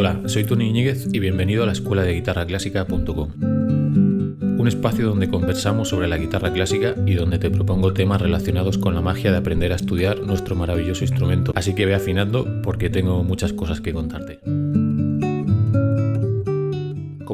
Hola, soy Toni Iñiguez y bienvenido a la escuela de guitarra clásica.com. Un espacio donde conversamos sobre la guitarra clásica y donde te propongo temas relacionados con la magia de aprender a estudiar nuestro maravilloso instrumento. Así que ve afinando porque tengo muchas cosas que contarte.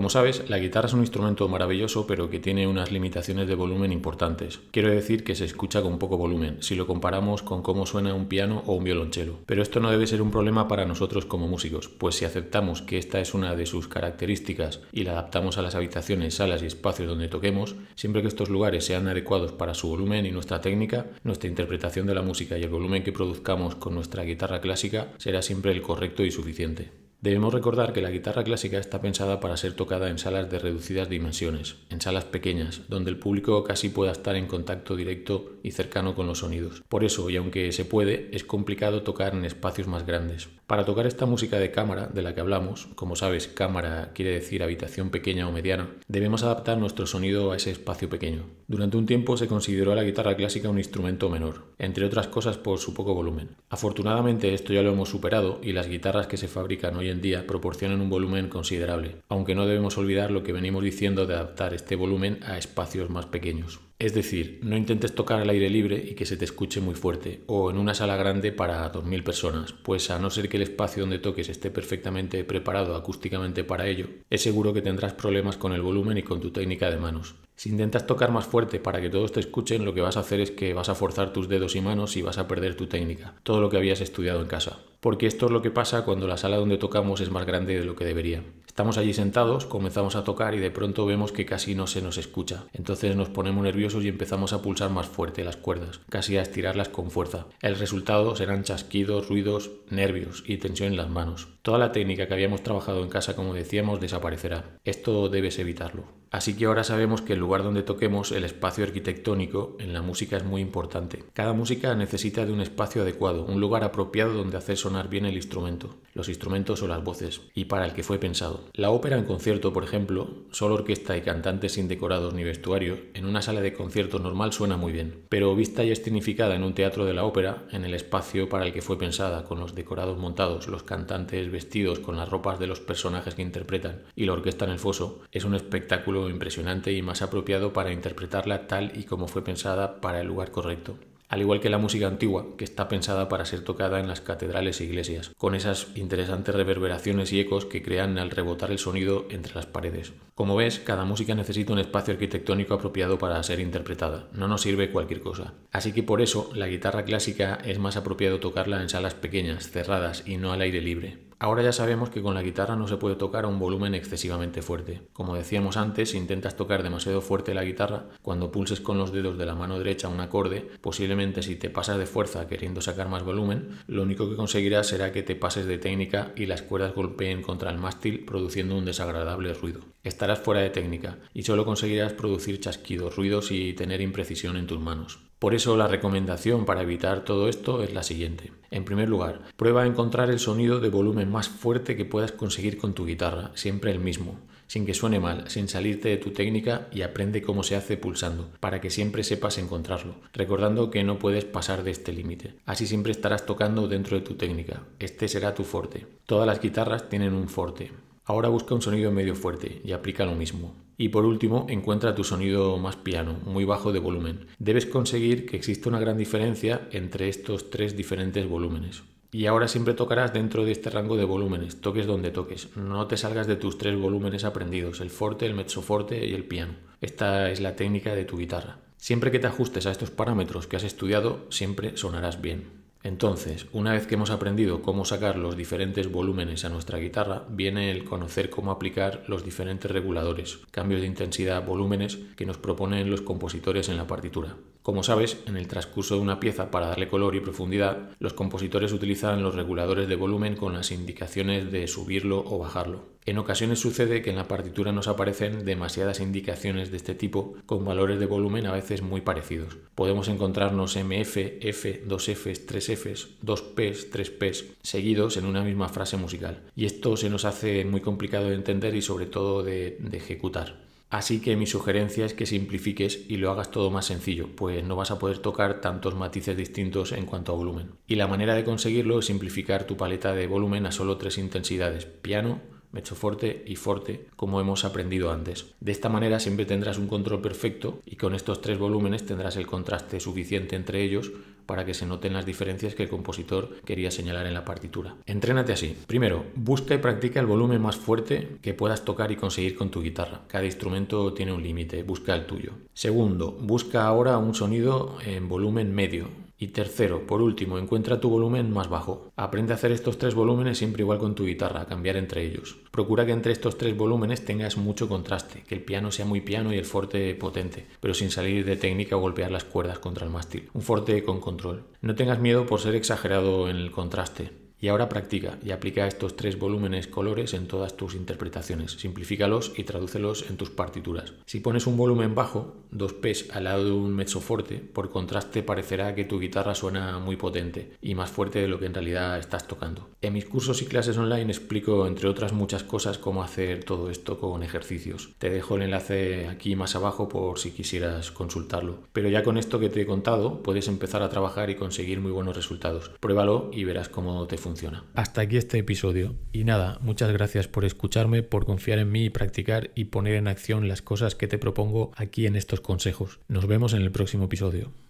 Como sabes, la guitarra es un instrumento maravilloso pero que tiene unas limitaciones de volumen importantes. Quiero decir que se escucha con poco volumen, si lo comparamos con cómo suena un piano o un violonchelo. Pero esto no debe ser un problema para nosotros como músicos, pues si aceptamos que esta es una de sus características y la adaptamos a las habitaciones, salas y espacios donde toquemos, siempre que estos lugares sean adecuados para su volumen y nuestra técnica, nuestra interpretación de la música y el volumen que produzcamos con nuestra guitarra clásica será siempre el correcto y suficiente. Debemos recordar que la guitarra clásica está pensada para ser tocada en salas de reducidas dimensiones, en salas pequeñas, donde el público casi pueda estar en contacto directo y cercano con los sonidos. Por eso, y aunque se puede, es complicado tocar en espacios más grandes. Para tocar esta música de cámara de la que hablamos, como sabes, cámara quiere decir habitación pequeña o mediana, debemos adaptar nuestro sonido a ese espacio pequeño. Durante un tiempo se consideró a la guitarra clásica un instrumento menor, entre otras cosas por su poco volumen. Afortunadamente esto ya lo hemos superado y las guitarras que se fabrican hoy en día proporcionan un volumen considerable, aunque no debemos olvidar lo que venimos diciendo de adaptar este volumen a espacios más pequeños. Es decir, no intentes tocar al aire libre y que se te escuche muy fuerte, o en una sala grande para 2.000 personas, pues a no ser que el espacio donde toques esté perfectamente preparado acústicamente para ello, es seguro que tendrás problemas con el volumen y con tu técnica de manos. Si intentas tocar más fuerte para que todos te escuchen, lo que vas a hacer es que vas a forzar tus dedos y manos y vas a perder tu técnica, todo lo que habías estudiado en casa. Porque esto es lo que pasa cuando la sala donde tocamos es más grande de lo que debería. Estamos allí sentados, comenzamos a tocar y de pronto vemos que casi no se nos escucha. Entonces nos ponemos nerviosos y empezamos a pulsar más fuerte las cuerdas, casi a estirarlas con fuerza. El resultado serán chasquidos, ruidos, nervios y tensión en las manos. Toda la técnica que habíamos trabajado en casa, como decíamos, desaparecerá. Esto debes evitarlo. Así que ahora sabemos que el lugar donde toquemos, el espacio arquitectónico, en la música es muy importante. Cada música necesita de un espacio adecuado, un lugar apropiado donde hacer sonar bien el instrumento, los instrumentos o las voces, y para el que fue pensado. La ópera en concierto, por ejemplo, solo orquesta y cantantes sin decorados ni vestuario, en una sala de concierto normal suena muy bien, pero vista y escenificada en un teatro de la ópera, en el espacio para el que fue pensada, con los decorados montados, los cantantes vestidos con las ropas de los personajes que interpretan y la orquesta en el foso, es un espectáculo impresionante y más apropiado para interpretarla tal y como fue pensada para el lugar correcto al igual que la música antigua, que está pensada para ser tocada en las catedrales e iglesias, con esas interesantes reverberaciones y ecos que crean al rebotar el sonido entre las paredes. Como ves, cada música necesita un espacio arquitectónico apropiado para ser interpretada, no nos sirve cualquier cosa. Así que por eso, la guitarra clásica es más apropiado tocarla en salas pequeñas, cerradas y no al aire libre. Ahora ya sabemos que con la guitarra no se puede tocar a un volumen excesivamente fuerte. Como decíamos antes, si intentas tocar demasiado fuerte la guitarra, cuando pulses con los dedos de la mano derecha un acorde, posiblemente si te pasas de fuerza queriendo sacar más volumen, lo único que conseguirás será que te pases de técnica y las cuerdas golpeen contra el mástil produciendo un desagradable ruido. Estarás fuera de técnica y solo conseguirás producir chasquidos, ruidos y tener imprecisión en tus manos. Por eso la recomendación para evitar todo esto es la siguiente. En primer lugar, prueba a encontrar el sonido de volumen más fuerte que puedas conseguir con tu guitarra, siempre el mismo, sin que suene mal, sin salirte de tu técnica y aprende cómo se hace pulsando, para que siempre sepas encontrarlo, recordando que no puedes pasar de este límite. Así siempre estarás tocando dentro de tu técnica, este será tu forte. Todas las guitarras tienen un forte, Ahora busca un sonido medio fuerte y aplica lo mismo. Y por último, encuentra tu sonido más piano, muy bajo de volumen. Debes conseguir que exista una gran diferencia entre estos tres diferentes volúmenes. Y ahora siempre tocarás dentro de este rango de volúmenes, toques donde toques. No te salgas de tus tres volúmenes aprendidos, el forte, el mezzoforte y el piano. Esta es la técnica de tu guitarra. Siempre que te ajustes a estos parámetros que has estudiado, siempre sonarás bien. Entonces, una vez que hemos aprendido cómo sacar los diferentes volúmenes a nuestra guitarra, viene el conocer cómo aplicar los diferentes reguladores, cambios de intensidad, volúmenes que nos proponen los compositores en la partitura. Como sabes, en el transcurso de una pieza para darle color y profundidad, los compositores utilizan los reguladores de volumen con las indicaciones de subirlo o bajarlo. En ocasiones sucede que en la partitura nos aparecen demasiadas indicaciones de este tipo con valores de volumen a veces muy parecidos. Podemos encontrarnos MF, F, 2F, 3F, Fs, dos Ps, tres Ps seguidos en una misma frase musical. Y esto se nos hace muy complicado de entender y sobre todo de, de ejecutar. Así que mi sugerencia es que simplifiques y lo hagas todo más sencillo, pues no vas a poder tocar tantos matices distintos en cuanto a volumen. Y la manera de conseguirlo es simplificar tu paleta de volumen a solo tres intensidades, piano, fuerte y fuerte, como hemos aprendido antes. De esta manera siempre tendrás un control perfecto y con estos tres volúmenes tendrás el contraste suficiente entre ellos para que se noten las diferencias que el compositor quería señalar en la partitura. Entrénate así. Primero, busca y practica el volumen más fuerte que puedas tocar y conseguir con tu guitarra. Cada instrumento tiene un límite, busca el tuyo. Segundo, busca ahora un sonido en volumen medio, y tercero, por último, encuentra tu volumen más bajo. Aprende a hacer estos tres volúmenes siempre igual con tu guitarra, a cambiar entre ellos. Procura que entre estos tres volúmenes tengas mucho contraste, que el piano sea muy piano y el forte potente, pero sin salir de técnica o golpear las cuerdas contra el mástil. Un forte con control. No tengas miedo por ser exagerado en el contraste. Y ahora practica y aplica estos tres volúmenes colores en todas tus interpretaciones. Simplifícalos y tradúcelos en tus partituras. Si pones un volumen bajo, dos ps al lado de un fuerte, por contraste parecerá que tu guitarra suena muy potente y más fuerte de lo que en realidad estás tocando. En mis cursos y clases online explico, entre otras muchas cosas, cómo hacer todo esto con ejercicios. Te dejo el enlace aquí más abajo por si quisieras consultarlo. Pero ya con esto que te he contado, puedes empezar a trabajar y conseguir muy buenos resultados. Pruébalo y verás cómo te funciona. Hasta aquí este episodio. Y nada, muchas gracias por escucharme, por confiar en mí y practicar y poner en acción las cosas que te propongo aquí en estos consejos. Nos vemos en el próximo episodio.